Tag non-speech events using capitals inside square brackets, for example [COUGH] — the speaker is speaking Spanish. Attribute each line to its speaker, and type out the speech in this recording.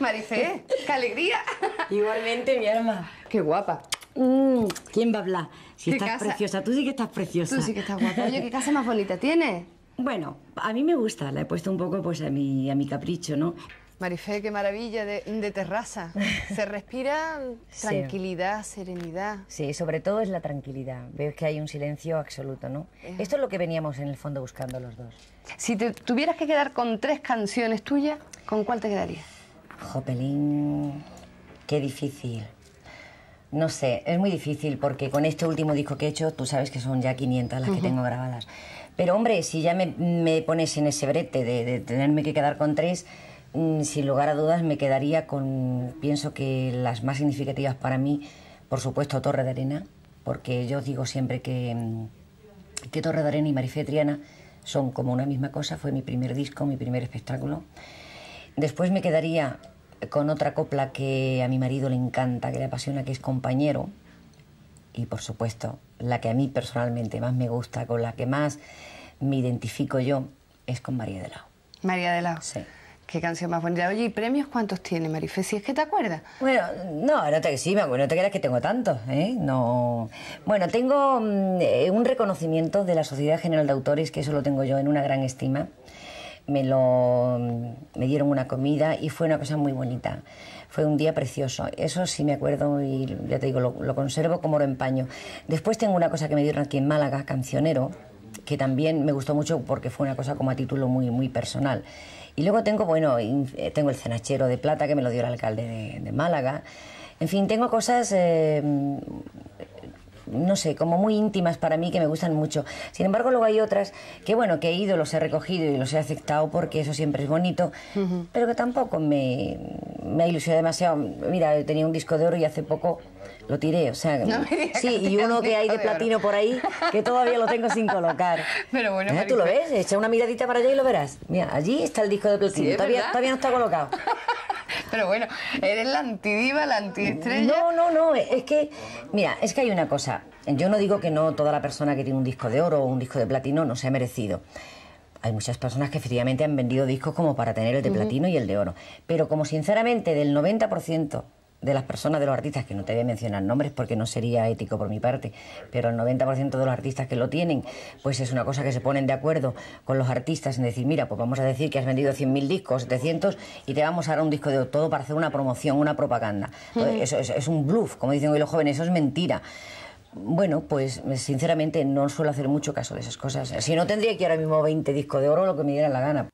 Speaker 1: Marifé, qué alegría.
Speaker 2: Igualmente, mi alma. Qué guapa. Mm, ¿Quién va a hablar? Si estás preciosa, tú sí que estás preciosa. Tú sí que estás guapa. Oye,
Speaker 1: ¿qué casa más bonita tiene? Bueno, a mí me gusta, la he puesto un poco pues a mi, a mi capricho, ¿no? Marifé, qué maravilla de, terraza. [LAUGHS] Se respira tranquilidad, serenidad.
Speaker 2: Sí, sobre todo es la tranquilidad. Veo que hay un silencio absoluto,
Speaker 1: ¿no? Esto es lo que veníamos en el fondo buscando los dos. Si te tuvieras que quedar con tres canciones tuyas, ¿con cuál te quedarías?
Speaker 2: Jopelín, qué difícil. No sé, es muy difícil porque con este último disco que he hecho, tú sabes que son ya 500 las que tengo grabadas. Pero hombre, si ya me, pones en ese brete de, tenerme que quedar con tres, mm, sin lugar a dudas me quedaría con, pienso que las más significativas para mí, por supuesto, Torre de Arena, porque yo digo siempre que, mm, que Torre de Arena y Marifé Triana son como una misma cosa, fue mi primer disco, mi primer espectáculo. Después me quedaría con otra copla que a mi marido le encanta, que le apasiona, que es compañero. Y por supuesto, la que a mí personalmente más me gusta, con la que más me identifico yo, es con María de Lao.
Speaker 1: María de Lao. Sí. Qué canción más bonita. Oye, ¿y premios cuántos tiene, Marife? Si es que te acuerdas. Bueno, no, no te,
Speaker 2: creas que tengo tantos, ¿eh? No. Bueno, tengo mm, eh, un reconocimiento de la Sociedad General de Autores, que eso lo tengo yo en una gran estima me, lo, me dieron una comida y fue una cosa muy bonita. Fue un día precioso. Eso sí me acuerdo y ya te digo, lo, conservo como lo empaño. Después tengo una cosa que me dieron aquí en Málaga, cancionero, que también me gustó mucho porque fue una cosa como a título muy, muy personal. Y luego tengo, bueno, eh, tengo el cenachero de plata que me lo dio el alcalde de, Málaga. En fin, tengo cosas eh, no sé, como muy íntimas para mí que me gustan mucho. Sin embargo, luego hay otras que, bueno, que he ido, los he recogido y los he aceptado porque eso siempre es bonito, pero que tampoco me, me ha ilusionado demasiado. Mira, tenía un disco de oro y hace poco lo tiré, o sea, sí, y uno que hay de, platino por ahí que todavía lo tengo sin colocar. [LAUGHS] Pero bueno, ya ah, tú lo ves, echa una miradita para allá y lo verás. Mira, allí está el disco de platino, todavía, todavía no está colocado pero bueno, eres la antidiva, la antiestrella. No, no, no, es que, mira, es que hay una cosa. Yo no digo que no toda la persona que tiene un disco de oro o un disco de platino no se ha merecido. Hay muchas personas que efectivamente han vendido discos como para tener el de platino y el de oro. Pero como sinceramente del 90% de las personas, de los artistas, que no te voy a mencionar nombres porque no sería ético por mi parte, pero el 90% de los artistas que lo tienen, pues es una cosa que se ponen de acuerdo con los artistas en decir, mira, pues vamos a decir que has vendido 100.000 discos, 700, y te vamos a dar un disco de todo para hacer una promoción, una propaganda. eso, es un bluff, como dicen hoy los jóvenes, eso es mentira. Bueno, pues sinceramente no suelo hacer mucho caso de esas cosas. Si no, tendría que ahora mismo 20 discos de oro, lo que me diera la gana.